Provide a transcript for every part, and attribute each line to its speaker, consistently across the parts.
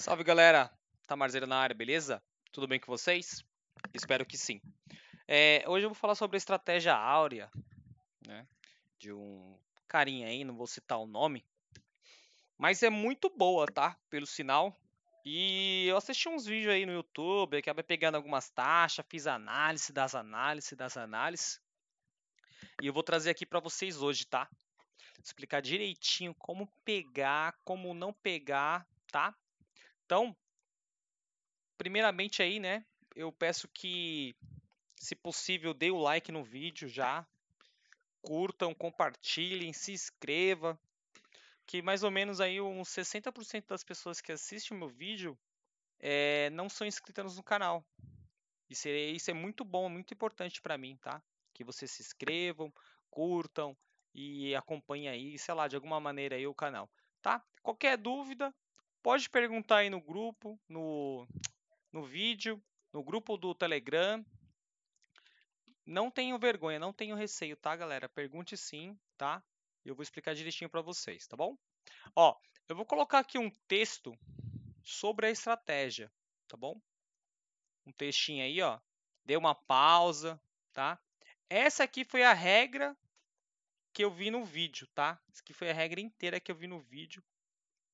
Speaker 1: Salve galera, Marzelo na área, beleza? Tudo bem com vocês? Espero que sim. É, hoje eu vou falar sobre a estratégia áurea né, de um carinha aí, não vou citar o nome, mas é muito boa, tá? Pelo sinal. E eu assisti uns vídeos aí no YouTube, acabei pegando algumas taxas, fiz análise das análises das análises. E eu vou trazer aqui para vocês hoje, tá? Explicar direitinho como pegar, como não pegar, tá? Então, primeiramente aí, né, eu peço que, se possível, dê o like no vídeo já, curtam, compartilhem, se inscreva, que mais ou menos aí uns 60% das pessoas que assistem o meu vídeo é, não são inscritas no canal. Isso é, isso é muito bom, muito importante para mim, tá? Que vocês se inscrevam, curtam e acompanhem aí, sei lá, de alguma maneira aí o canal, tá? Qualquer dúvida, Pode perguntar aí no grupo, no, no vídeo, no grupo do Telegram. Não tenho vergonha, não tenho receio, tá, galera? Pergunte sim, tá? Eu vou explicar direitinho para vocês, tá bom? Ó, eu vou colocar aqui um texto sobre a estratégia, tá bom? Um textinho aí, ó. Dê uma pausa, tá? Essa aqui foi a regra que eu vi no vídeo, tá? Essa aqui foi a regra inteira que eu vi no vídeo,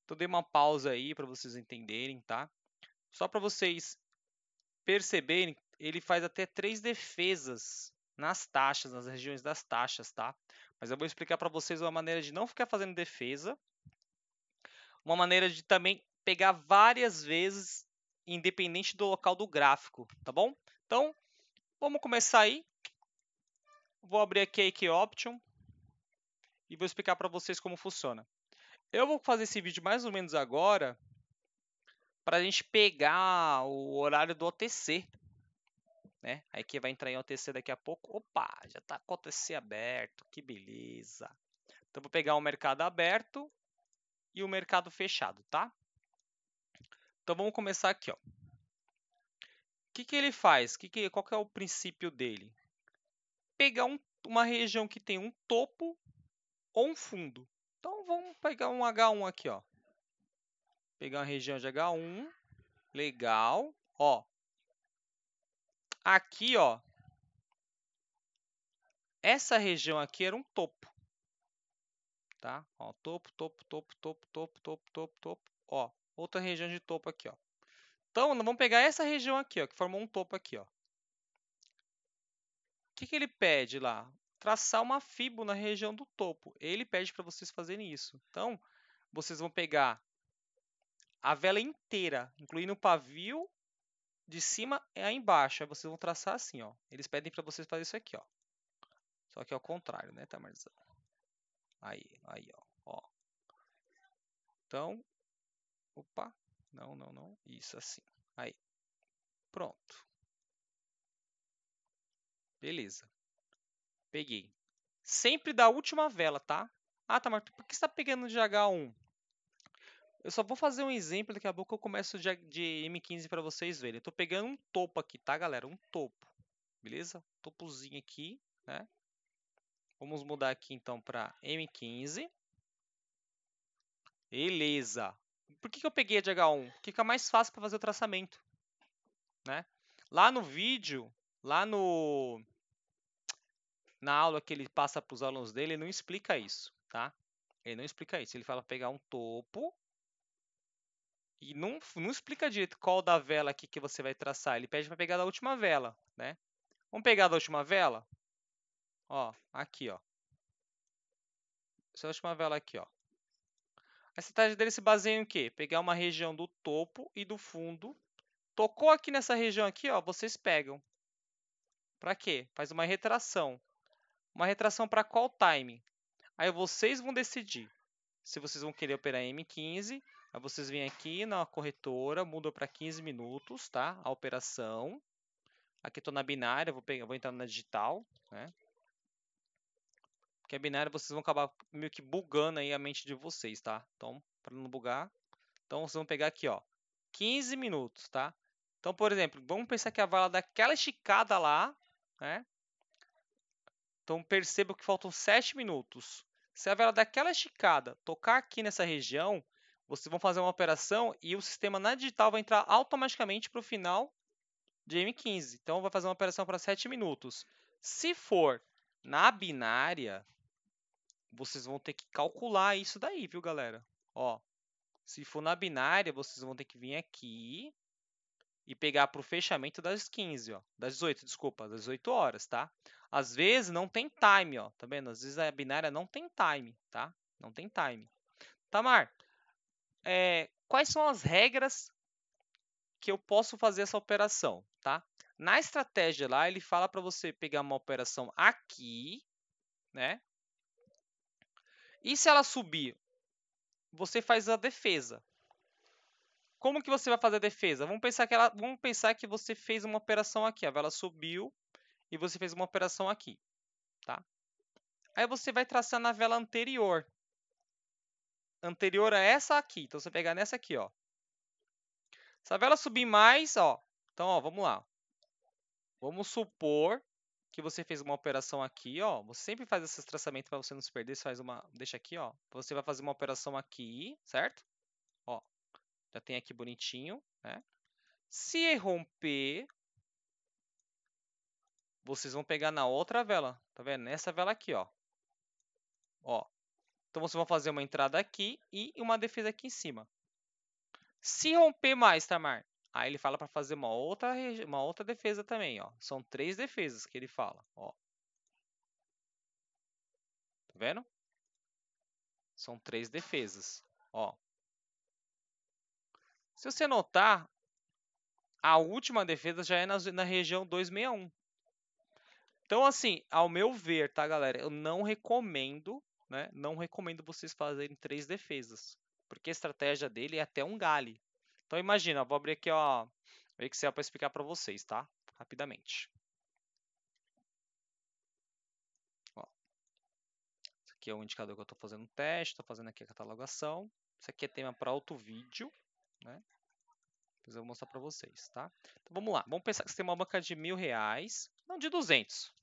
Speaker 1: então dei uma pausa aí para vocês entenderem, tá? Só para vocês perceberem, ele faz até três defesas nas taxas, nas regiões das taxas, tá? Mas eu vou explicar para vocês uma maneira de não ficar fazendo defesa, uma maneira de também pegar várias vezes, independente do local do gráfico, tá bom? Então, vamos começar aí. Vou abrir aqui a Key Option e vou explicar para vocês como funciona. Eu vou fazer esse vídeo mais ou menos agora para a gente pegar o horário do OTC, né? Aí que vai entrar em OTC daqui a pouco. Opa, já está com o OTC aberto, que beleza. Então vou pegar o mercado aberto e o mercado fechado, tá? Então vamos começar aqui, ó. O que, que ele faz? Que que, qual que é o princípio dele? Pegar um, uma região que tem um topo ou um fundo. Então vamos pegar um H1 aqui, ó. Pegar uma região de H1. Legal. Ó. Aqui, ó. Essa região aqui era um topo. Tá? Ó, topo, topo, topo, topo, topo, topo, topo, topo. Ó, outra região de topo aqui, ó. Então, vamos pegar essa região aqui, ó, que formou um topo aqui, ó. O que, que ele pede lá? traçar uma fibo na região do topo. Ele pede para vocês fazerem isso. Então, vocês vão pegar a vela inteira, incluindo o pavio de cima a embaixo. Aí vocês vão traçar assim, ó. Eles pedem para vocês fazer isso aqui, ó. Só que é o contrário, né, Tamarzão? Aí, aí, ó. ó. Então, opa, não, não, não. Isso assim. Aí. Pronto. Beleza. Peguei. Sempre da última vela, tá? Ah, tá, mas por que você tá pegando de H1? Eu só vou fazer um exemplo, daqui a pouco eu começo de, de M15 para vocês verem. Eu tô pegando um topo aqui, tá, galera? Um topo. Beleza? Topozinho aqui, né? Vamos mudar aqui então para M15. Beleza. Por que, que eu peguei a de H1? Fica mais fácil para fazer o traçamento, né? Lá no vídeo, lá no na aula que ele passa para os alunos dele, ele não explica isso, tá? Ele não explica isso. Ele fala pegar um topo e não, não explica direito qual da vela aqui que você vai traçar. Ele pede para pegar da última vela, né? Vamos pegar da última vela? Ó, aqui, ó. Essa última vela aqui, ó. A estratégia dele se baseia em quê? Pegar uma região do topo e do fundo. Tocou aqui nessa região aqui, ó, vocês pegam. Para quê? Faz uma retração. Uma retração para qual timing? Aí vocês vão decidir se vocês vão querer operar M15. Aí vocês vêm aqui na corretora, mudam para 15 minutos, tá? A operação. Aqui estou na binária, vou, pegar, vou entrar na digital, né? Porque a binária vocês vão acabar meio que bugando aí a mente de vocês, tá? Então, para não bugar, então vocês vão pegar aqui, ó, 15 minutos, tá? Então, por exemplo, vamos pensar que a vala daquela esticada lá, né? Então perceba que faltam 7 minutos. Se a vela daquela esticada, tocar aqui nessa região, vocês vão fazer uma operação e o sistema na digital vai entrar automaticamente para o final de M15. Então vai fazer uma operação para 7 minutos. Se for na binária, vocês vão ter que calcular isso daí, viu, galera? Ó, se for na binária, vocês vão ter que vir aqui e pegar para o fechamento das 15, ó, das 18, desculpa, das 18 horas, tá? Às vezes não tem time, ó. Tá vendo? Às vezes a binária não tem time, tá? Não tem time. Tamar, é, quais são as regras que eu posso fazer essa operação, tá? Na estratégia lá, ele fala para você pegar uma operação aqui, né? E se ela subir, você faz a defesa. Como que você vai fazer a defesa? Vamos pensar que ela, vamos pensar que você fez uma operação aqui, ó, ela subiu, e você fez uma operação aqui, tá? Aí você vai traçar na vela anterior, anterior a essa aqui. Então você pegar nessa aqui, ó. Se a vela subir mais, ó, então ó, vamos lá. Vamos supor que você fez uma operação aqui, ó. Você sempre faz esses traçamentos para você não se perder, você faz uma, deixa aqui, ó. Você vai fazer uma operação aqui, certo? Ó. Já tem aqui bonitinho, né? Se romper, vocês vão pegar na outra vela, tá vendo? Nessa vela aqui, ó. Ó. Então vocês vão fazer uma entrada aqui e uma defesa aqui em cima. Se romper mais, Tamar, aí ele fala para fazer uma outra, uma outra defesa também, ó. São três defesas que ele fala, ó. Tá vendo? São três defesas, ó. Se você notar, a última defesa já é na, na região 261. Então, assim, ao meu ver, tá, galera? Eu não recomendo, né? Não recomendo vocês fazerem três defesas. Porque a estratégia dele é até um gale. Então, imagina, vou abrir aqui, ó, o Excel para explicar para vocês, tá? Rapidamente. Ó. Esse aqui é o indicador que eu estou fazendo um teste, estou fazendo aqui a catalogação. Isso aqui é tema para outro vídeo, né? Depois eu vou mostrar para vocês, tá? Então, vamos lá. Vamos pensar que você tem uma banca de mil reais não, de 200.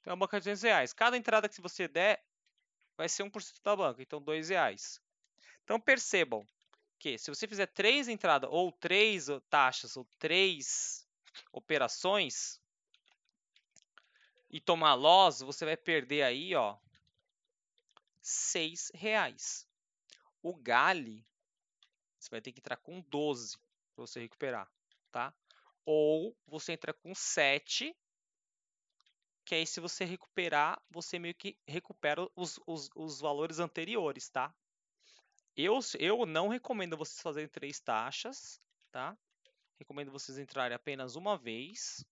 Speaker 1: Então, a banca é de 200 reais. Cada entrada que você der vai ser 1% da banca, então 2 reais. Então, percebam que se você fizer 3 entradas, ou 3 taxas, ou 3 operações, e tomar loss, você vai perder aí, ó, 6 reais. O Gale, você vai ter que entrar com 12 para você recuperar, tá? Ou você entra com 7, que aí se você recuperar, você meio que recupera os, os, os valores anteriores, tá? Eu, eu não recomendo vocês fazerem três taxas, tá? Recomendo vocês entrarem apenas uma vez.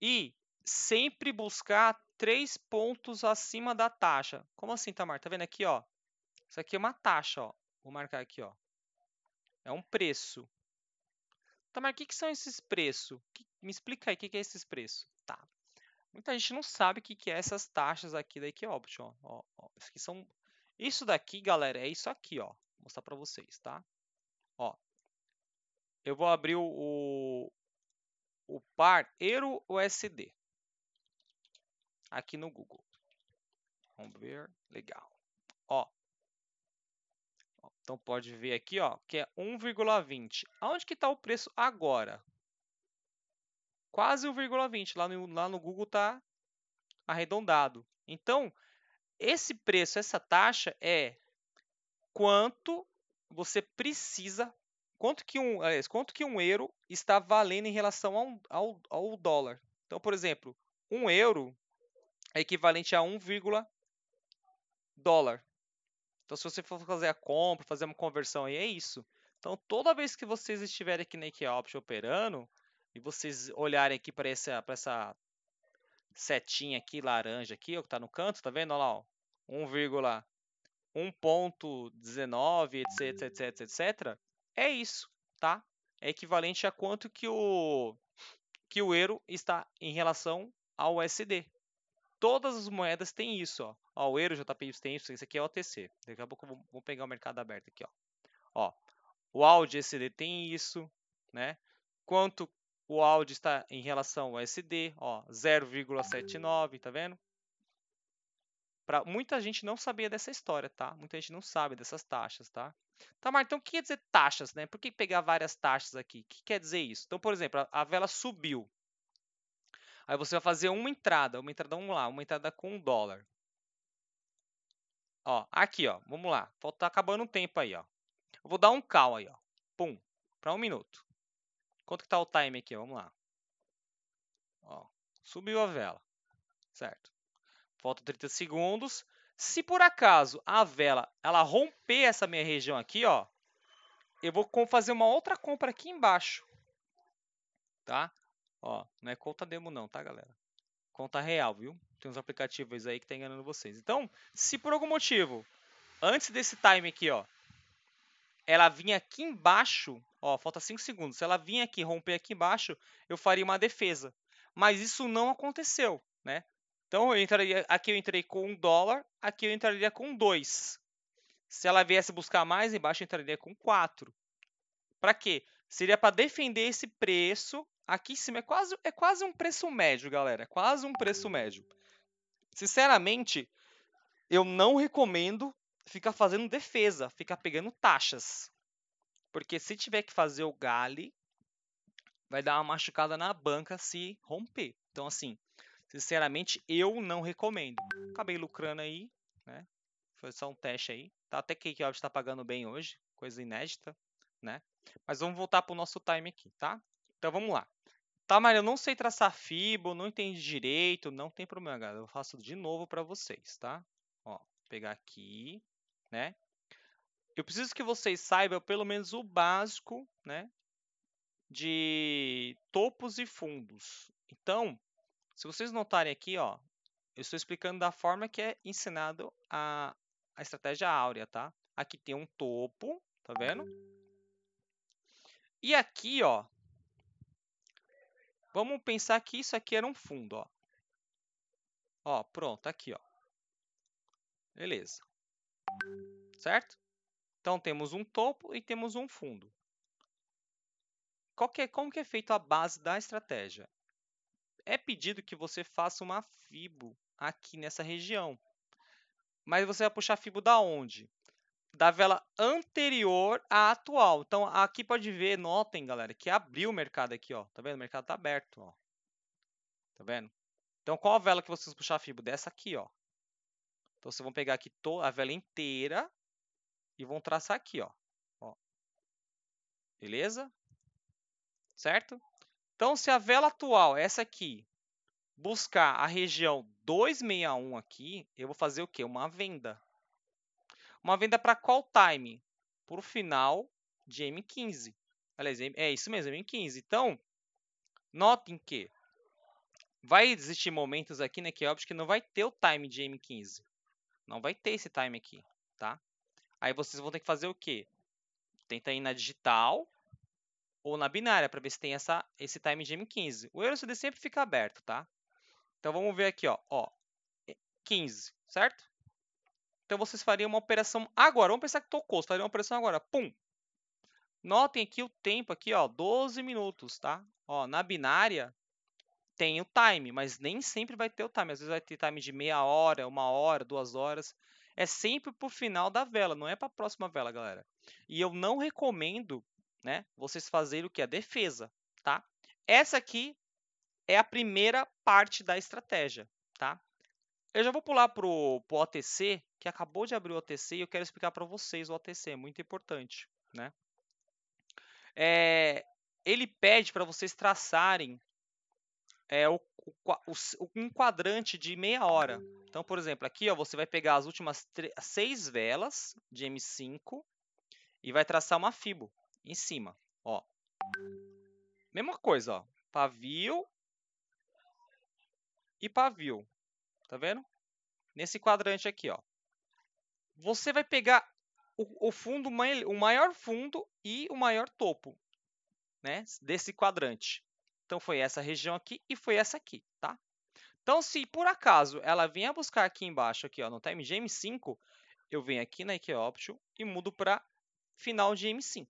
Speaker 1: E sempre buscar três pontos acima da taxa. Como assim, Tamar? Tá vendo aqui, ó? Isso aqui é uma taxa, ó. Vou marcar aqui, ó. É um preço. Tá, mas o que, que são esses preços? Que, me explica aí o que, que é esses preços. Tá. Muita gente não sabe o que, que é essas taxas aqui da Equioption. Ó, ó, isso, aqui são... isso daqui, galera, é isso aqui, ó. Vou mostrar para vocês, tá? Ó, eu vou abrir o, o par Euro USD aqui no Google. Vamos ver, legal. Ó, então pode ver aqui, ó, que é 1,20. Aonde que está o preço agora? Quase 1,20. Lá no, lá no Google está arredondado. Então, esse preço, essa taxa é quanto você precisa, quanto que um, é, quanto que um euro está valendo em relação ao, ao dólar. Então, por exemplo, um euro é equivalente a 1, dólar. Então, se você for fazer a compra, fazer uma conversão aí, é isso. Então, toda vez que vocês estiverem aqui na Key Option operando, e vocês olharem aqui para essa, essa setinha aqui, laranja aqui, ó, que está no canto, tá vendo? Olha lá, 1,1.19, etc, etc, etc. É isso, tá? É equivalente a quanto que o, que o euro está em relação ao USD. Todas as moedas têm isso, ó. Ó, o euro, já JPY, isso aqui é o OTC. Daqui a pouco eu vou, pegar o mercado aberto aqui, ó. Ó, o AUD SD tem isso, né? Quanto o AUD está em relação ao SD, ó, 0,79, tá vendo? Pra, muita gente não sabia dessa história, tá? Muita gente não sabe dessas taxas, tá? Tá, mas então o que quer dizer taxas, né? Por que pegar várias taxas aqui? O que quer dizer isso? Então, por exemplo, a, a vela subiu. Aí você vai fazer uma entrada, uma entrada, vamos lá, uma entrada com um dólar. Ó, aqui, ó. Vamos lá. Tá acabando o tempo aí, ó. Eu vou dar um call aí, ó. Pum. Para um minuto. Quanto que tá o time aqui? Vamos lá. Ó, subiu a vela. Certo. Faltam 30 segundos. Se por acaso a vela ela romper essa minha região aqui, ó, eu vou fazer uma outra compra aqui embaixo. Tá? Ó, não é conta demo não, tá, galera? Conta real, viu? Tem uns aplicativos aí que tá enganando vocês. Então, se por algum motivo, antes desse time aqui, ó, ela vinha aqui embaixo, ó, falta 5 segundos. Se ela vinha aqui, romper aqui embaixo, eu faria uma defesa. Mas isso não aconteceu, né? Então, eu entraria, aqui eu entrei com um dólar, aqui eu entraria com dois. Se ela viesse buscar mais embaixo, eu entraria com quatro. Para quê? Seria para defender esse preço. Aqui em cima é quase, é quase um preço médio, galera. É quase um preço médio. Sinceramente, eu não recomendo ficar fazendo defesa, ficar pegando taxas. Porque se tiver que fazer o gale, vai dar uma machucada na banca se romper. Então, assim, sinceramente, eu não recomendo. Acabei lucrando aí, né? Foi só um teste aí. Tá até que a está pagando bem hoje, coisa inédita, né? Mas vamos voltar para o nosso time aqui, tá? Então vamos lá. Tá, mas eu não sei traçar fibo, não entendi direito, não tem problema, galera. Eu faço de novo para vocês, tá? Ó, pegar aqui, né? Eu preciso que vocês saibam pelo menos o básico, né? De topos e fundos. Então, se vocês notarem aqui, ó, eu estou explicando da forma que é ensinado a, a estratégia áurea, tá? Aqui tem um topo, tá vendo? E aqui, ó, Vamos pensar que isso aqui era um fundo, ó. Ó, pronto, aqui, ó. Beleza. Certo? Então temos um topo e temos um fundo. Que é, como que é feito a base da estratégia? É pedido que você faça uma FIBO aqui nessa região. Mas você vai puxar FIBO da onde? da vela anterior à atual. Então, aqui pode ver, notem, galera, que abriu o mercado aqui, ó. Tá vendo? O mercado tá aberto, ó. Tá vendo? Então, qual a vela que vocês puxar a fibra? Dessa aqui, ó. Então, vocês vão pegar aqui a vela inteira e vão traçar aqui, ó. ó. Beleza? Certo? Então, se a vela atual, essa aqui, buscar a região 261 aqui, eu vou fazer o quê? Uma venda. Uma venda para qual time por final de M15. Aliás, é isso mesmo, M15. Então, notem que vai existir momentos aqui, né, que é óbvio que não vai ter o time de M15. Não vai ter esse time aqui, tá? Aí vocês vão ter que fazer o quê? Tenta ir na digital ou na binária para ver se tem essa, esse time de M15. O EuroCD sempre fica aberto, tá? Então vamos ver aqui, ó, ó, 15, certo? Então vocês fariam uma operação agora. Vamos pensar que tocou. Vocês fariam uma operação agora. Pum. Notem aqui o tempo aqui, ó, 12 minutos, tá? Ó, na binária tem o time, mas nem sempre vai ter o time. Às vezes vai ter time de meia hora, uma hora, duas horas. É sempre pro final da vela, não é para a próxima vela, galera. E eu não recomendo, né, vocês fazerem o que? A defesa, tá? Essa aqui é a primeira parte da estratégia, tá? Eu já vou pular pro, pro OTC, que acabou de abrir o OTC e eu quero explicar para vocês o OTC, é muito importante. Né? É, ele pede para vocês traçarem é, o, o, um quadrante de meia hora. Então, por exemplo, aqui ó, você vai pegar as últimas seis velas de M5 e vai traçar uma fibo em cima. Ó. Mesma coisa, ó. pavio e pavio. Tá vendo? Nesse quadrante aqui, ó você vai pegar o, o fundo, o maior fundo e o maior topo, né? Desse quadrante. Então foi essa região aqui e foi essa aqui, tá? Então, se por acaso ela vier buscar aqui embaixo, aqui ó, no time gm M5, eu venho aqui na IKEA Option e mudo para final de M5,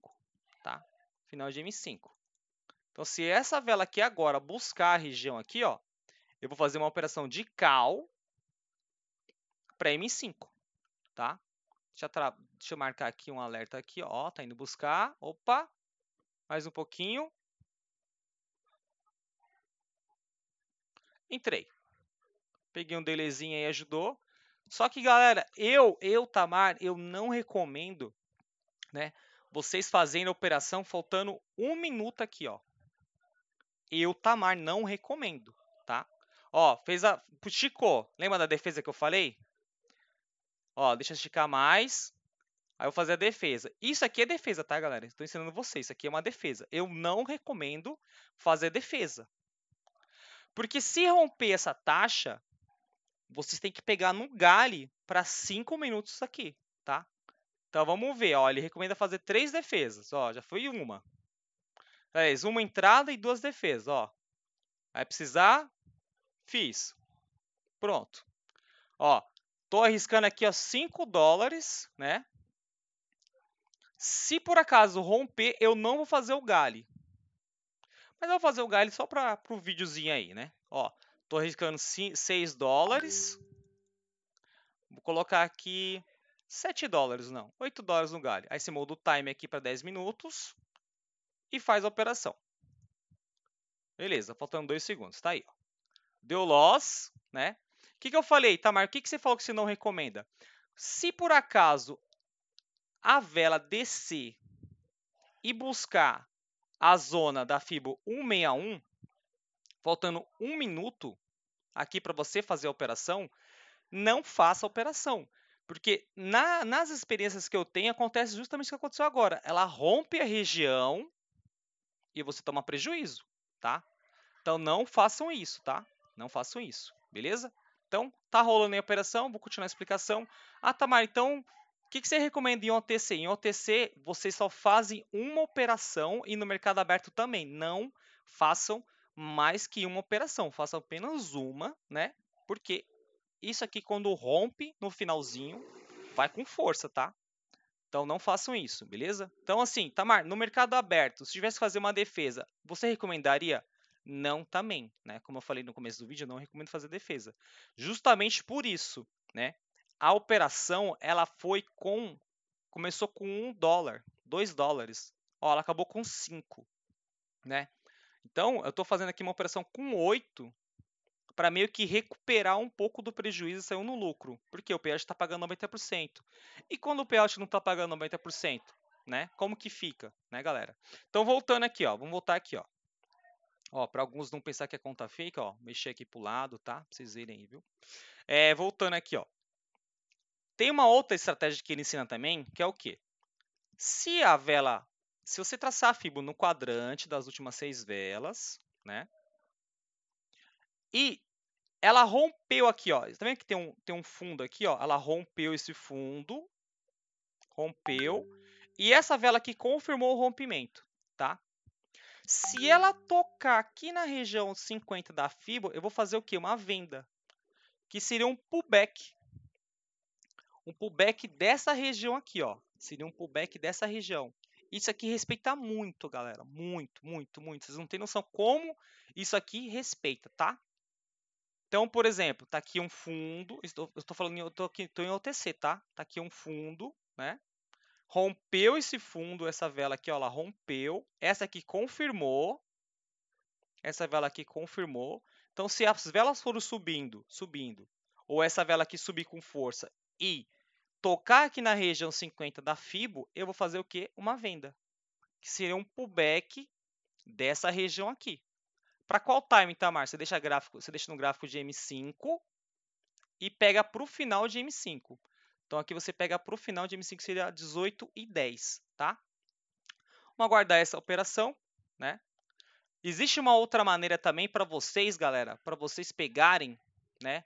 Speaker 1: tá? Final de M5. Então, se essa vela aqui agora buscar a região aqui, ó, eu vou fazer uma operação de cal para M5 tá? Deixa eu, tra... Deixa eu marcar aqui um alerta aqui, ó, tá indo buscar. Opa, mais um pouquinho. Entrei. Peguei um delezinho aí, ajudou. Só que, galera, eu, eu, Tamar, eu não recomendo, né? Vocês fazerem a operação faltando um minuto aqui, ó. Eu, Tamar, não recomendo, tá? Ó, fez a... Chico, lembra da defesa que eu falei? Ó, deixa eu esticar mais. Aí eu vou fazer a defesa. Isso aqui é defesa, tá, galera? Estou ensinando vocês. Isso aqui é uma defesa. Eu não recomendo fazer defesa. Porque se romper essa taxa, vocês têm que pegar no gale para 5 minutos aqui, tá? Então vamos ver, ó, ele recomenda fazer três defesas, ó, já foi uma. Aliás, uma entrada e duas defesas, ó. Vai precisar, fiz. Pronto. Ó, Tô arriscando aqui, ó, 5 dólares, né? Se por acaso romper, eu não vou fazer o gale. Mas eu vou fazer o gale só para o videozinho aí, né? Ó, tô arriscando 6 dólares. Vou colocar aqui 7 dólares, não, 8 dólares no galho. Aí você muda o time aqui para 10 minutos e faz a operação. Beleza, faltando 2 segundos, tá aí. Ó. Deu loss, né? que, que eu falei, Tamar? O que, que você falou que você não recomenda? Se por acaso a vela descer e buscar a zona da FIBO 161, faltando um minuto aqui para você fazer a operação, não faça a operação. Porque na, nas experiências que eu tenho, acontece justamente o que aconteceu agora. Ela rompe a região e você toma prejuízo, tá? Então não façam isso, tá? Não façam isso, beleza? Então, tá rolando em operação, vou continuar a explicação. Ah, Tamar, então o que, que, você recomenda em OTC? Em OTC, vocês só fazem uma operação e no mercado aberto também. Não façam mais que uma operação, façam apenas uma, né? Porque isso aqui, quando rompe no finalzinho, vai com força, tá? Então não façam isso, beleza? Então, assim, Tamar, no mercado aberto, se tivesse que fazer uma defesa, você recomendaria não também, né? Como eu falei no começo do vídeo, eu não recomendo fazer defesa. Justamente por isso, né? A operação, ela foi com começou com um dólar, dois dólares. Ó, ela acabou com cinco, né? Então, eu estou fazendo aqui uma operação com oito para meio que recuperar um pouco do prejuízo e saiu no lucro, porque o payout está pagando 90%. E quando o payout não está pagando 90%, né? Como que fica, né, galera? Então, voltando aqui, ó, vamos voltar aqui, ó. Ó, para alguns não pensar que é conta fake, ó, mexer aqui pro lado, tá? Pra vocês verem aí, viu? É, voltando aqui, ó. Tem uma outra estratégia que ele ensina também, que é o quê? Se a vela, se você traçar a fibra no quadrante das últimas seis velas, né? E ela rompeu aqui, ó. Tá vendo que tem um, tem um fundo aqui, ó? Ela rompeu esse fundo, rompeu. E essa vela aqui confirmou o rompimento. Se ela tocar aqui na região 50 da FIBO, eu vou fazer o quê? Uma venda, que seria um pullback. Um pullback dessa região aqui, ó. Seria um pullback dessa região. Isso aqui respeita muito, galera. Muito, muito, muito. Vocês não têm noção como isso aqui respeita, tá? Então, por exemplo, tá aqui um fundo. Estou, eu estou falando, eu tô aqui, tô em OTC, tá? Tá aqui um fundo, né? rompeu esse fundo, essa vela aqui, ó, ela rompeu, essa aqui confirmou, essa vela aqui confirmou. Então, se as velas foram subindo, subindo, ou essa vela aqui subir com força e tocar aqui na região 50 da FIBO, eu vou fazer o quê? Uma venda, que seria um pullback dessa região aqui. Para qual time, Tamar? Você deixa, gráfico, você deixa no gráfico de M5 e pega para o final de M5. Então aqui você pega para o final de M5 seria 18 e 10, tá? Vamos aguardar essa operação, né? Existe uma outra maneira também para vocês, galera, para vocês pegarem, né?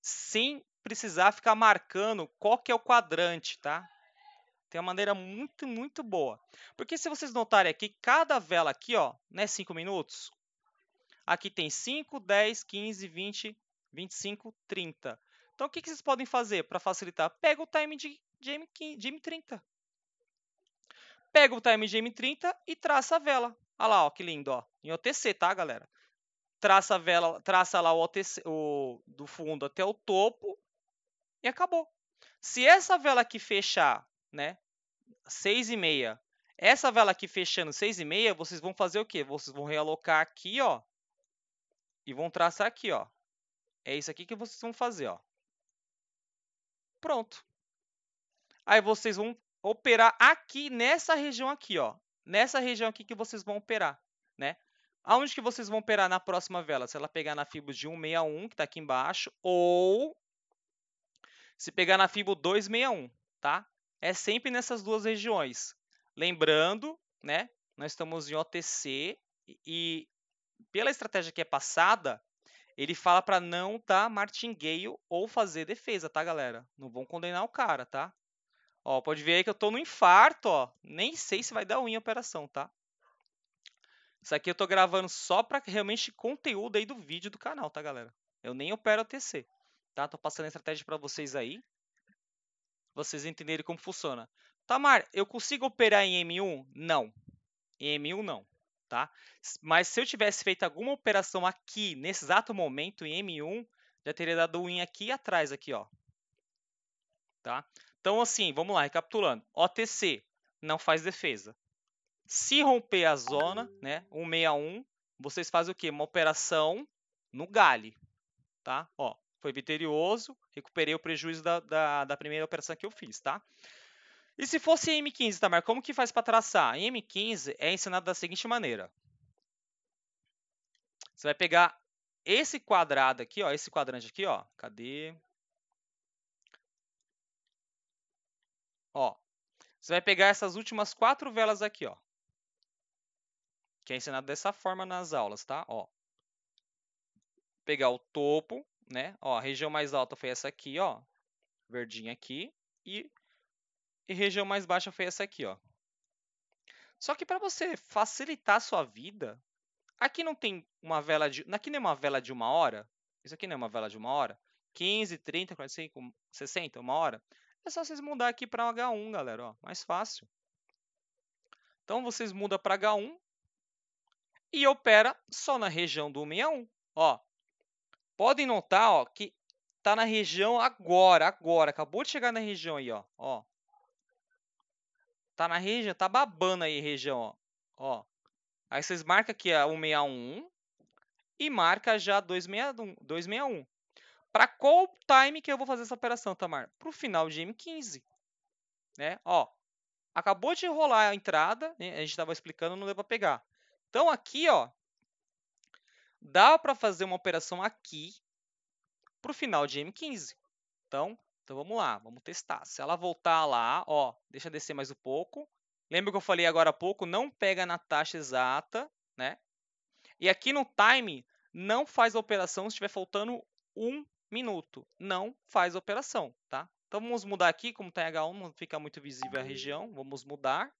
Speaker 1: Sem precisar ficar marcando qual que é o quadrante, tá? Tem uma maneira muito, muito boa. Porque se vocês notarem aqui, cada vela aqui, ó, né, 5 minutos. Aqui tem 5, 10, 15, 20, 25, 30. Então o que, que vocês podem fazer para facilitar? Pega o time de, de, M, de M30. Pega o time de M30 e traça a vela. Olha lá, ó, que lindo, ó. Em OTC, tá, galera? Traça a vela, traça lá o OTC o, do fundo até o topo e acabou. Se essa vela aqui fechar, né, 6,5, essa vela aqui fechando 6,5, vocês vão fazer o quê? Vocês vão realocar aqui, ó, e vão traçar aqui, ó. É isso aqui que vocês vão fazer, ó. Pronto. Aí vocês vão operar aqui nessa região aqui, ó. Nessa região aqui que vocês vão operar, né? Aonde que vocês vão operar na próxima vela? Se ela pegar na fibo de 161, que está aqui embaixo, ou se pegar na fibo 261, tá? É sempre nessas duas regiões. Lembrando, né? Nós estamos em OTC e pela estratégia que é passada, ele fala para não tá martingueio ou fazer defesa, tá, galera? Não vão condenar o cara, tá? Ó, pode ver aí que eu tô no infarto, ó. Nem sei se vai dar ruim a operação, tá? Isso aqui eu tô gravando só pra realmente conteúdo aí do vídeo do canal, tá, galera? Eu nem opero TC tá? Tô passando a estratégia para vocês aí. Vocês entenderem como funciona. Tamar, eu consigo operar em M1? Não. Em M1, não tá? Mas se eu tivesse feito alguma operação aqui, nesse exato momento, em M1, já teria dado win aqui atrás, aqui, ó. Tá? Então, assim, vamos lá, recapitulando. OTC não faz defesa. Se romper a zona, né, 161, vocês fazem o quê? Uma operação no gale, tá? Ó, foi vitorioso, recuperei o prejuízo da, da, da primeira operação que eu fiz, tá? E se fosse M15, Tamar, como que faz para traçar? Em M15 é ensinado da seguinte maneira. Você vai pegar esse quadrado aqui, ó, esse quadrante aqui, ó. Cadê? Ó. Você vai pegar essas últimas quatro velas aqui, ó. Que é ensinado dessa forma nas aulas, tá? Ó. Pegar o topo, né? Ó, a região mais alta foi essa aqui, ó. Verdinha aqui. E e região mais baixa foi essa aqui, ó. Só que para você facilitar a sua vida, aqui não tem uma vela de, aqui não é uma vela de uma hora. Isso aqui não é uma vela de uma hora. 15, 30, 45, 60, uma hora. É só vocês mudar aqui para H1, galera, ó, mais fácil. Então vocês mudam para H1 e opera só na região do 61, ó. Podem notar, ó, que tá na região agora, agora, acabou de chegar na região aí, ó, ó. Tá na região? Tá babando aí, região, ó. ó. Aí vocês marcam aqui a 161 e marca já 261. 261. Para qual time que eu vou fazer essa operação, Tamar? Para o final de M15. Né? Ó, acabou de rolar a entrada, né? a gente estava explicando, não deu para pegar. Então aqui, ó, dá para fazer uma operação aqui para o final de M15. Então, então vamos lá, vamos testar. Se ela voltar lá, ó, deixa descer mais um pouco. Lembra que eu falei agora há pouco, não pega na taxa exata, né? E aqui no time, não faz a operação se estiver faltando um minuto. Não faz a operação, tá? Então vamos mudar aqui, como tem tá H1, não fica muito visível a região, vamos mudar.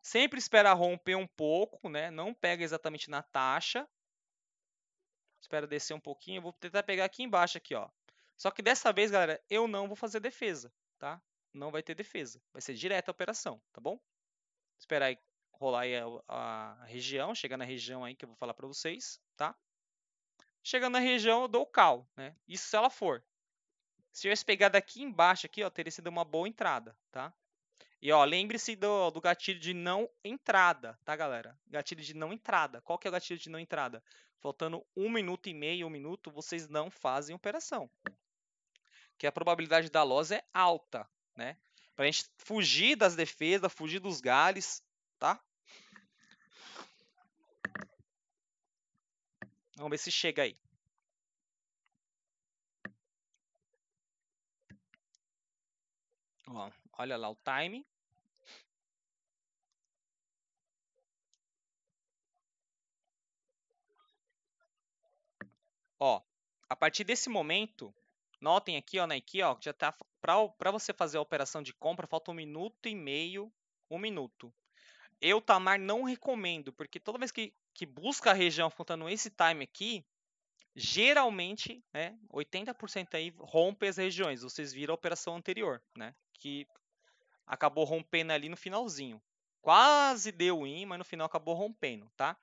Speaker 1: Sempre espera romper um pouco, né? Não pega exatamente na taxa. Espera descer um pouquinho, eu vou tentar pegar aqui embaixo aqui, ó. Só que dessa vez, galera, eu não vou fazer defesa, tá? Não vai ter defesa. Vai ser direta a operação, tá bom? Esperar aí rolar aí a, a região, chegar na região aí que eu vou falar para vocês, tá? Chegando na região, eu dou o cal, né? Isso se ela for. Se eu tivesse pegado aqui embaixo, aqui, ó, teria sido uma boa entrada, tá? E, ó, lembre-se do, do gatilho de não entrada, tá, galera? Gatilho de não entrada. Qual que é o gatilho de não entrada? Faltando um minuto e meio, um minuto, vocês não fazem operação, que a probabilidade da loss é alta, né? Pra gente fugir das defesas, fugir dos galhos, tá? Vamos ver se chega aí. Ó, olha lá o time. Ó, a partir desse momento, Notem aqui, ó, na IKEA, ó, já tá para você fazer a operação de compra, falta um minuto e meio, um minuto. Eu, Tamar, não recomendo, porque toda vez que, que busca a região faltando esse time aqui, geralmente, né, 80% aí rompe as regiões. Vocês viram a operação anterior, né, que acabou rompendo ali no finalzinho. Quase deu in, mas no final acabou rompendo, tá?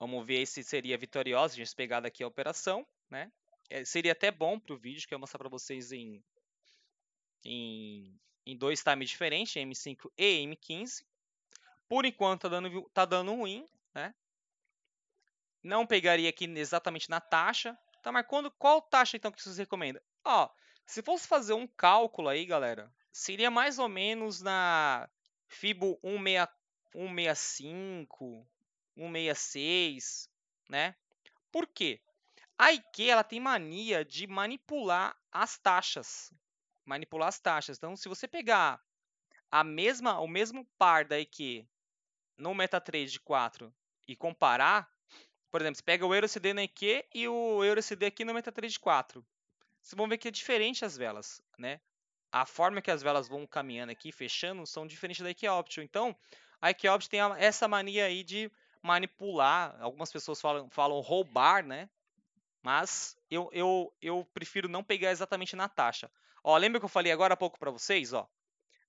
Speaker 1: Vamos ver se seria vitoriosa a gente pegar daqui a operação, né? é, seria até bom pro vídeo que eu mostrar para vocês em, em, em dois times diferentes, M5 e M15. Por enquanto tá dando, tá dando ruim, né? Não pegaria aqui exatamente na taxa. Tá, mas quando, qual taxa então que vocês recomendam? Ó, se fosse fazer um cálculo aí, galera, seria mais ou menos na FIBO 165, 166, né? Por quê? A IKEA ela tem mania de manipular as taxas. Manipular as taxas. Então, se você pegar a mesma, o mesmo par da IKEA no MetaTrade 4 e comparar, por exemplo, você pega o EuroCD na IKEA e o EuroCD aqui no MetaTrade 4. Vocês vão ver que é diferente as velas, né? A forma que as velas vão caminhando aqui, fechando, são diferentes da IQ Option. Então, a IQ Option tem essa mania aí de manipular. Algumas pessoas falam, falam roubar, né? Mas eu, eu, eu prefiro não pegar exatamente na taxa. Ó, lembra que eu falei agora há pouco para vocês, ó?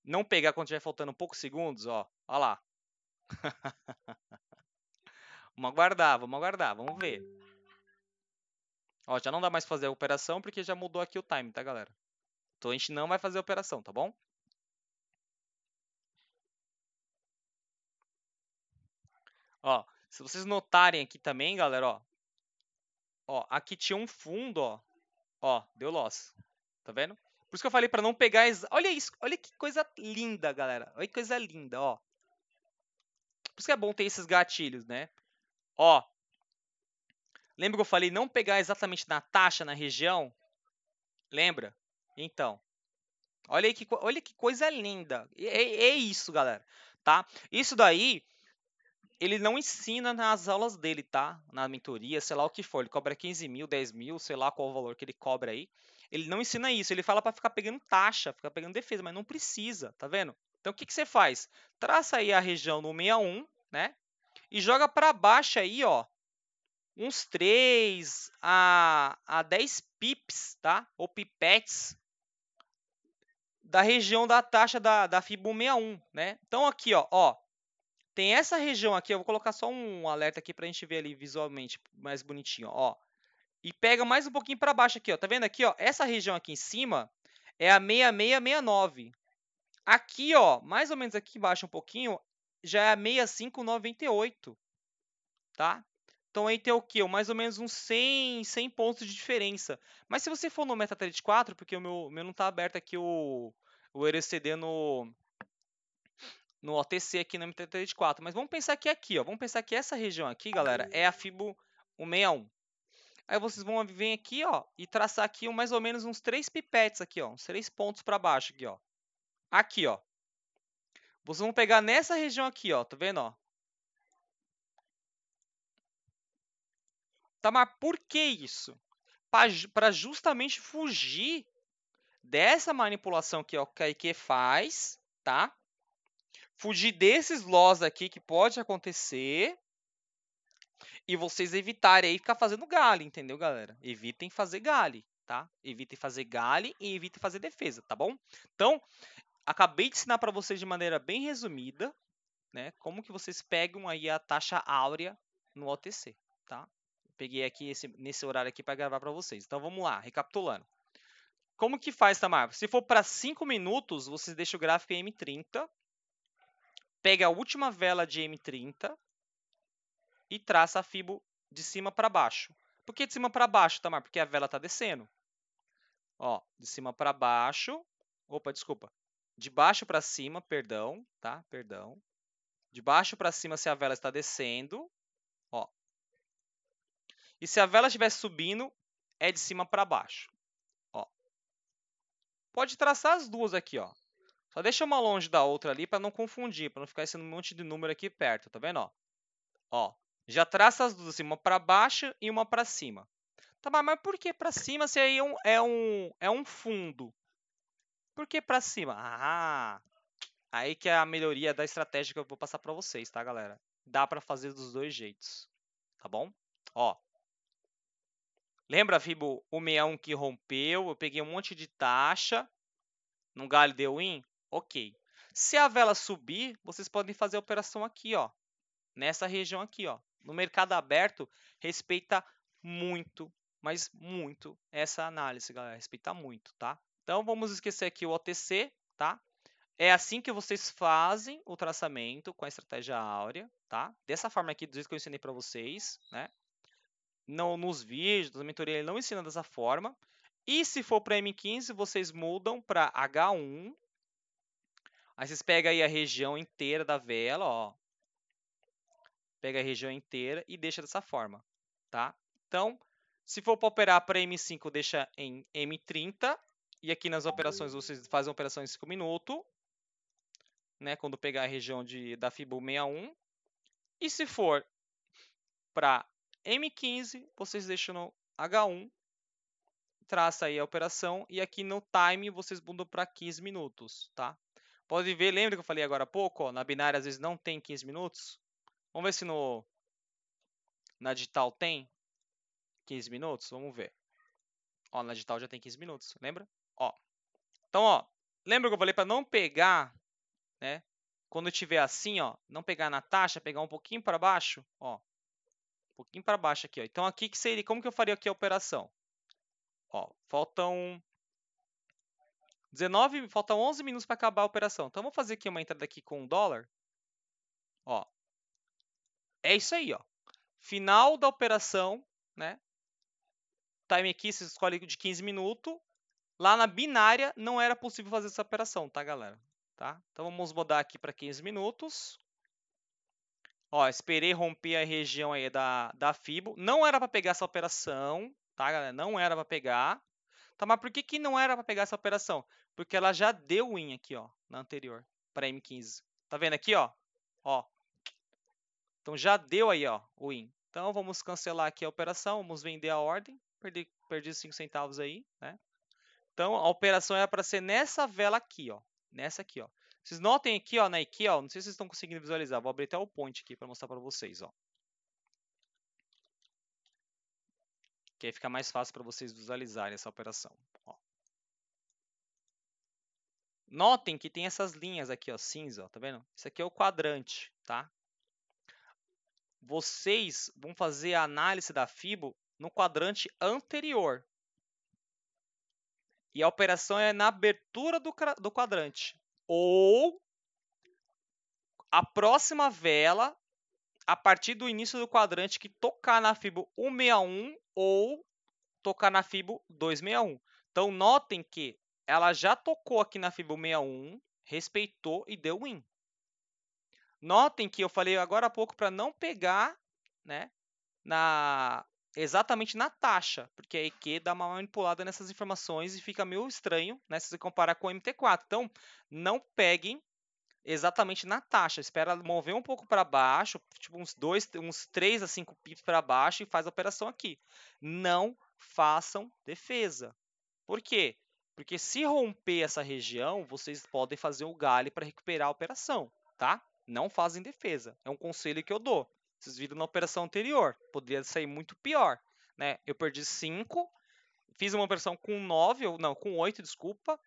Speaker 1: Não pegar quando estiver faltando poucos segundos, ó. Ó lá. vamos aguardar, vamos aguardar, vamos ver. Ó, já não dá mais fazer a operação porque já mudou aqui o time, tá, galera? Então a gente não vai fazer a operação, tá bom? Ó, se vocês notarem aqui também, galera, ó, Ó, aqui tinha um fundo, ó. Ó, deu loss. Tá vendo? Por isso que eu falei para não pegar... Ex... Olha isso, olha que coisa linda, galera. Olha que coisa linda, ó. Por isso que é bom ter esses gatilhos, né? Ó. Lembra que eu falei não pegar exatamente na taxa, na região? Lembra? Então. Olha que, olha que coisa linda. É, é isso, galera. Tá? Isso daí ele não ensina nas aulas dele, tá? Na mentoria, sei lá o que for. Ele cobra 15 mil, 10 mil, sei lá qual o valor que ele cobra aí. Ele não ensina isso. Ele fala para ficar pegando taxa, ficar pegando defesa, mas não precisa, tá vendo? Então o que, que você faz? Traça aí a região no 61, né? E joga para baixo aí, ó. Uns 3 a, a 10 pips, tá? Ou pipetes da região da taxa da, da FIBO 61, né? Então aqui, ó, ó tem essa região aqui, eu vou colocar só um alerta aqui para a gente ver ali visualmente mais bonitinho, ó. E pega mais um pouquinho para baixo aqui, ó. Tá vendo aqui, ó? Essa região aqui em cima é a 6669. Aqui, ó, mais ou menos aqui embaixo um pouquinho, já é a 6598, tá? Então aí tem o quê? Mais ou menos uns 100, 100 pontos de diferença. Mas se você for no Metatrader 4, porque o meu, meu não está aberto aqui o, o ERCD no, no OTC aqui no MT34. Mas vamos pensar que é aqui, ó. Vamos pensar que essa região aqui, galera, é a FIBO 161. Aí vocês vão vir aqui, ó, e traçar aqui mais ou menos uns três pipetes aqui, ó, uns três pontos para baixo aqui, ó. Aqui, ó. Vocês vão pegar nessa região aqui, ó, tá vendo, ó? Tá, mas por que isso? Para justamente fugir dessa manipulação que ó, o Kaique faz, tá? fugir desses loss aqui que pode acontecer e vocês evitarem aí ficar fazendo gale, entendeu, galera? Evitem fazer gale, tá? Evitem fazer gale e evitem fazer defesa, tá bom? Então, acabei de ensinar para vocês de maneira bem resumida, né, como que vocês pegam aí a taxa áurea no OTC, tá? Peguei aqui esse, nesse horário aqui para gravar para vocês. Então, vamos lá, recapitulando. Como que faz, Tamar? Se for para 5 minutos, vocês deixam o gráfico em M30, pega a última vela de M30 e traça a fibo de cima para baixo. Por que de cima para baixo, Tamar? Porque a vela está descendo. Ó, de cima para baixo. Opa, desculpa. De baixo para cima, perdão, tá? Perdão. De baixo para cima se a vela está descendo, ó. E se a vela estiver subindo, é de cima para baixo, ó. Pode traçar as duas aqui, ó. Só deixa uma longe da outra ali para não confundir, para não ficar esse monte de número aqui perto, tá vendo? Ó, já traça as duas assim, uma para baixo e uma para cima. Tá, mas por que para cima se aí é um, é um, é um fundo? Por que para cima? Ah, aí que é a melhoria da estratégia que eu vou passar para vocês, tá, galera? Dá para fazer dos dois jeitos, tá bom? Ó, lembra, Fibo, o 61 que rompeu, eu peguei um monte de taxa, no galho deu win? Ok. Se a vela subir, vocês podem fazer a operação aqui, ó. Nessa região aqui, ó. No mercado aberto, respeita muito, mas muito essa análise, galera. Respeita muito, tá? Então, vamos esquecer aqui o OTC, tá? É assim que vocês fazem o traçamento com a estratégia áurea, tá? Dessa forma aqui, do jeito que eu ensinei para vocês, né? Não, nos vídeos, na mentoria, ele não ensina dessa forma. E se for para M15, vocês mudam para H1, Aí vocês pegam aí a região inteira da vela, ó. Pega a região inteira e deixa dessa forma, tá? Então, se for para operar para M5, deixa em M30. E aqui nas operações, vocês fazem a operação em 5 minutos. Né, quando pegar a região de, da FIBO 61. E se for para M15, vocês deixam no H1, traça aí a operação, e aqui no time vocês mudam para 15 minutos, tá? Pode ver, lembra que eu falei agora há pouco? Ó, na binária às vezes não tem 15 minutos. Vamos ver se no na digital tem 15 minutos. Vamos ver. Ó, na digital já tem 15 minutos, lembra? Ó. Então, ó, lembra que eu falei para não pegar, né? Quando tiver assim, ó, não pegar na taxa, pegar um pouquinho para baixo, ó. Um pouquinho para baixo aqui, ó. Então aqui que seria, como que eu faria aqui a operação? Ó, faltam 19, falta 11 minutos para acabar a operação. Então, vamos fazer aqui uma entrada aqui com um dólar. Ó, é isso aí, ó. Final da operação, né? Time aqui, você escolhe de 15 minutos. Lá na binária, não era possível fazer essa operação, tá, galera? Tá? Então, vamos mudar aqui para 15 minutos. Ó, esperei romper a região aí da, da FIBO. Não era para pegar essa operação, tá, galera? Não era para pegar. Tá, mas por que, que não era para pegar essa operação? porque ela já deu win aqui, ó, na anterior, para M15. Tá vendo aqui, ó? Ó. Então já deu aí, ó, o win. Então vamos cancelar aqui a operação, vamos vender a ordem. Perdi, perdi 5 centavos aí, né? Então a operação é para ser nessa vela aqui, ó, nessa aqui, ó. Vocês notem aqui, ó, na aqui ó, não sei se vocês estão conseguindo visualizar. Vou abrir até o point aqui para mostrar para vocês, ó. Que aí fica mais fácil para vocês visualizarem essa operação, ó. Notem que tem essas linhas aqui, ó, cinza, ó, tá vendo? Isso aqui é o quadrante, tá? Vocês vão fazer a análise da FIBO no quadrante anterior. E a operação é na abertura do, do quadrante. Ou a próxima vela a partir do início do quadrante que tocar na FIBO 161 ou tocar na FIBO 261. Então, notem que ela já tocou aqui na fibo 61, respeitou e deu win. Notem que eu falei agora há pouco para não pegar, né, na exatamente na taxa, porque a EQ dá uma manipulada nessas informações e fica meio estranho, né, se você comparar com o MT4. Então, não peguem exatamente na taxa. Espera mover um pouco para baixo, tipo uns 2, uns 3 a 5 pips para baixo e faz a operação aqui. Não façam defesa. Por quê? Porque se romper essa região, vocês podem fazer o gale para recuperar a operação, tá? Não fazem defesa. É um conselho que eu dou. Vocês viram na operação anterior. Poderia sair muito pior, né? Eu perdi 5, fiz uma operação com 9, não, com 8, desculpa.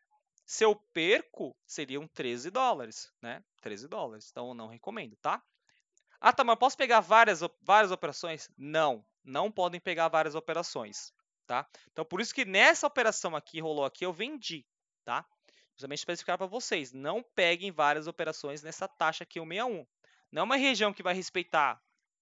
Speaker 1: Se eu perco, seriam 13 dólares, né? 13 dólares. Então, eu não recomendo, tá? Ah, tá, mas posso pegar várias, várias operações? Não, não podem pegar várias operações tá? Então, por isso que nessa operação aqui, rolou aqui, eu vendi, tá? Justamente especificar para vocês, não peguem várias operações nessa taxa aqui, 161. Não é uma região que vai respeitar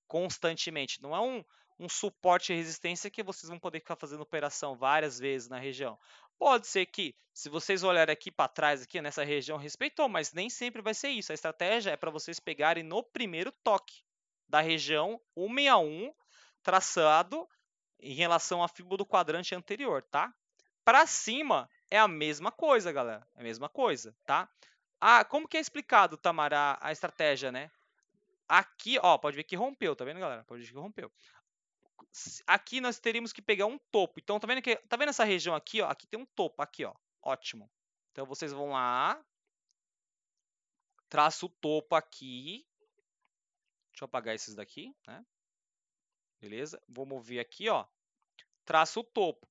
Speaker 1: constantemente, não é um, um suporte e resistência que vocês vão poder ficar fazendo operação várias vezes na região. Pode ser que, se vocês olharem aqui para trás, aqui nessa região, respeitou, mas nem sempre vai ser isso. A estratégia é para vocês pegarem no primeiro toque da região 161, traçado, em relação à fibra do quadrante anterior, tá? Para cima é a mesma coisa, galera. É a mesma coisa, tá? Ah, como que é explicado, Tamara, a estratégia, né? Aqui, ó, pode ver que rompeu, tá vendo, galera? Pode ver que rompeu. Aqui nós teríamos que pegar um topo. Então, tá vendo, que, tá vendo essa região aqui, ó? Aqui tem um topo, aqui, ó. Ótimo. Então, vocês vão lá. Traço o topo aqui. Deixa eu apagar esses daqui, né? Beleza? Vou mover aqui, ó traça o topo.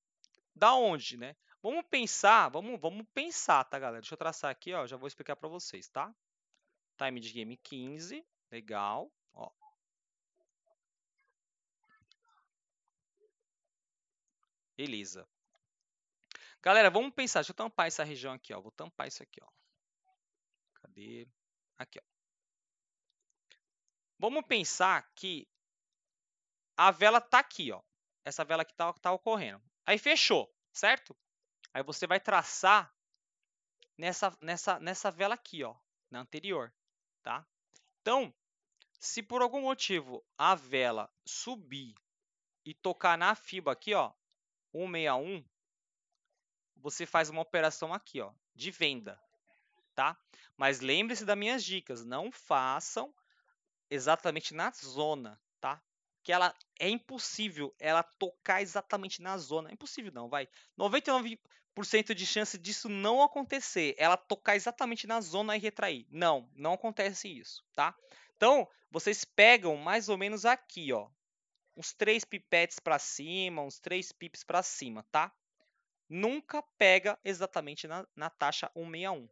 Speaker 1: Da onde, né? Vamos pensar, vamos, vamos pensar, tá, galera? Deixa eu traçar aqui, ó, já vou explicar para vocês, tá? Time de game 15, legal, ó. Beleza. Galera, vamos pensar, deixa eu tampar essa região aqui, ó, vou tampar isso aqui, ó. Cadê? Aqui, ó. Vamos pensar que a vela tá aqui, ó essa vela que está tá ocorrendo. Aí fechou, certo? Aí você vai traçar nessa, nessa, nessa vela aqui, ó, na anterior, tá? Então, se por algum motivo a vela subir e tocar na fibra aqui, ó, 161, você faz uma operação aqui, ó, de venda, tá? Mas lembre-se das minhas dicas, não façam exatamente na zona, tá? que ela é impossível ela tocar exatamente na zona. É impossível não, vai. 99% de chance disso não acontecer. Ela tocar exatamente na zona e retrair. Não, não acontece isso, tá? Então, vocês pegam mais ou menos aqui, ó. Uns três pipetes para cima, uns três pips para cima, tá? Nunca pega exatamente na, na taxa 161,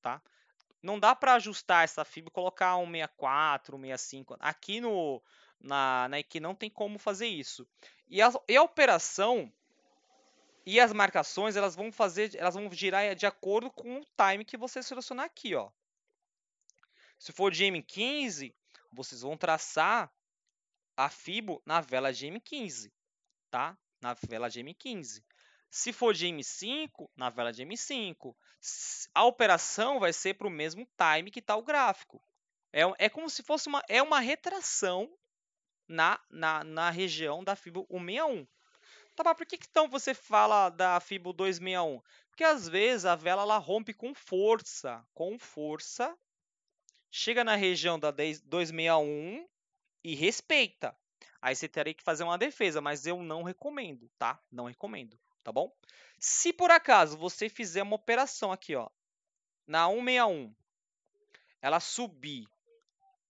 Speaker 1: tá? Não dá para ajustar essa fibra e colocar 164, 165. Aqui no, na, na né, não tem como fazer isso. E a, e a operação e as marcações, elas vão fazer, elas vão girar eh, de acordo com o time que você selecionar aqui, ó. Se for de M15, vocês vão traçar a FIBO na vela de M15, tá? Na vela de M15. Se for de M5, na vela de M5. A operação vai ser para o mesmo time que está o gráfico. É, é como se fosse uma, é uma retração na, na, na região da FIBO 161. Tá, mas por que então você fala da FIBO 261? Porque às vezes a vela ela rompe com força, com força, chega na região da 10, 261 e respeita. Aí você teria que fazer uma defesa, mas eu não recomendo, tá? Não recomendo, tá bom? Se por acaso você fizer uma operação aqui, ó, na 161, ela subir,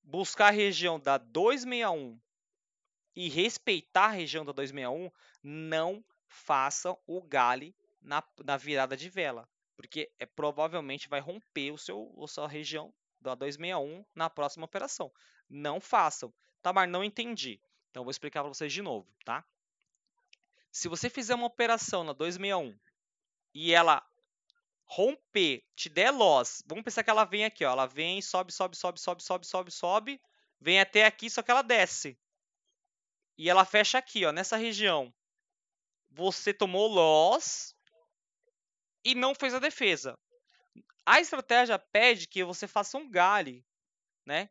Speaker 1: buscar a região da 261 e respeitar a região da 261, não façam o gale na, na virada de vela, porque é provavelmente vai romper o seu a sua região da 261 na próxima operação. Não façam. Tá, mas não entendi. Então vou explicar para vocês de novo, tá? Se você fizer uma operação na 261 e ela romper, te der loss, vamos pensar que ela vem aqui, ó, ela vem, sobe, sobe, sobe, sobe, sobe, sobe, sobe, vem até aqui, só que ela desce. E ela fecha aqui, ó, nessa região. Você tomou loss e não fez a defesa. A estratégia pede que você faça um gale, né?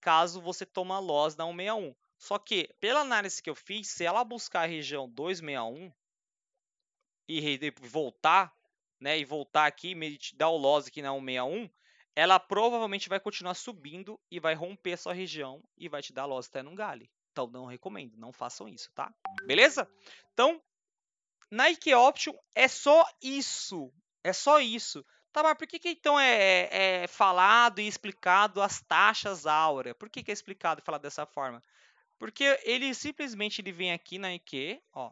Speaker 1: Caso você toma loss na 161. Só que, pela análise que eu fiz, se ela buscar a região 261 e voltar, né, e voltar aqui, dar o loss aqui na 161, ela provavelmente vai continuar subindo e vai romper sua região e vai te dar loss até no gale. Então não recomendo, não façam isso, tá? Beleza? Então, na IKEA Option é só isso. É só isso. Tá, mas por que, que então é, é, é falado e explicado as taxas áurea? Por que, que é explicado e falado dessa forma? Porque ele simplesmente ele vem aqui na IQ, ó,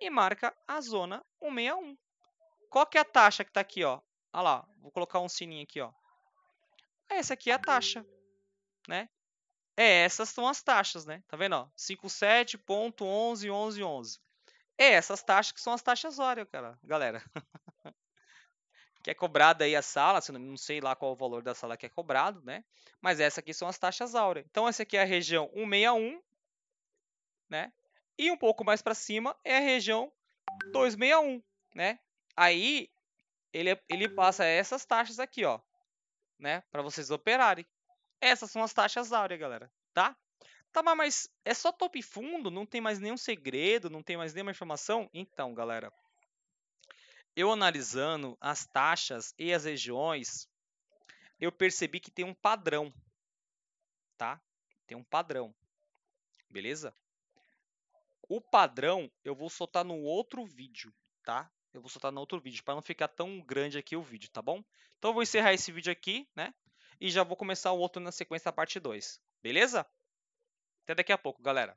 Speaker 1: e marca a zona 161. Qual que é a taxa que está aqui, ó? Olha lá, vou colocar um sininho aqui, ó. Essa aqui é a taxa, né? É, essas são as taxas, né? Tá vendo? Ó? 57.111111. É essas taxas que são as taxas hora, cara, galera. que é cobrada aí a sala, se não sei lá qual o valor da sala que é cobrado, né? Mas essa aqui são as taxas áureas. Então essa aqui é a região 161, né? E um pouco mais para cima é a região 261, né? Aí ele, é, ele passa essas taxas aqui, ó, né? Para vocês operarem. Essas são as taxas áurea, galera, tá? Tá, mas é só top fundo? Não tem mais nenhum segredo? Não tem mais nenhuma informação? Então, galera, eu analisando as taxas e as regiões, eu percebi que tem um padrão, tá? Tem um padrão, beleza? O padrão eu vou soltar no outro vídeo, tá? Eu vou soltar no outro vídeo, para não ficar tão grande aqui o vídeo, tá bom? Então, eu vou encerrar esse vídeo aqui, né? e já vou começar o outro na sequência, a parte 2. Beleza? Até daqui a pouco, galera.